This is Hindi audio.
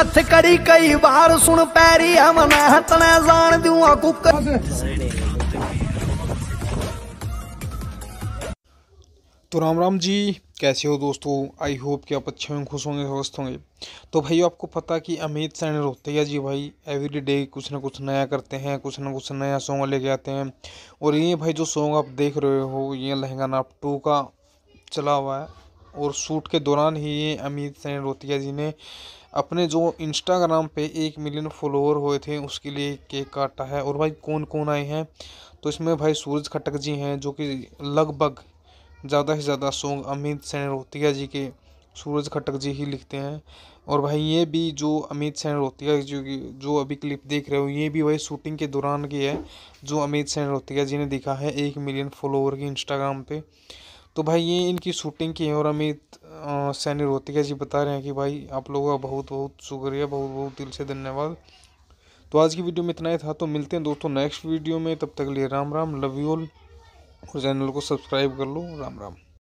पथ करी कई बार सुन पैरी हम नहतने जान दूआ कुकर तो राम राम जी कैसे हो दोस्तों आई होप कि आप अच्छे होंगे खुश होंगे स्वस्थ होंगे तो भाई आपको पता कि अमित सैन रोते हैं जी भाई एवरी डे कुछ ना कुछ नया करते हैं कुछ ना कुछ नया सॉन्ग लेके आते हैं और ये भाई जो सॉन्ग आप देख रहे हो ये लहंगा नाप टू का चला हुआ है और शूट के दौरान ही ये अमित सेन रोतिया जी ने अपने जो इंस्टाग्राम पे एक मिलियन फॉलोअर हुए थे उसके लिए केक काटा है और भाई कौन कौन आए हैं तो इसमें भाई सूरज खटक जी हैं जो कि लगभग ज़्यादा से ज़्यादा सॉन्ग अमित सेन रोतिया जी के सूरज खटक जी ही लिखते हैं और भाई ये भी जो अमित सेन रोतिया की जो अभी क्लिप देख रहे हो ये भी भाई शूटिंग के दौरान की है जो अमित सेन रोतिया जी ने दिखा है एक मिलियन फॉलोअर की इंस्टाग्राम पे तो भाई ये इनकी शूटिंग की है और अमित सैनी रोहतिका जी बता रहे हैं कि भाई आप लोगों का बहुत बहुत शुक्रिया बहुत बहुत दिल से धन्यवाद तो आज की वीडियो में इतना ही था तो मिलते हैं दोस्तों नेक्स्ट वीडियो में तब तक लिए Ram Ram love you all और चैनल को सब्सक्राइब कर लो राम राम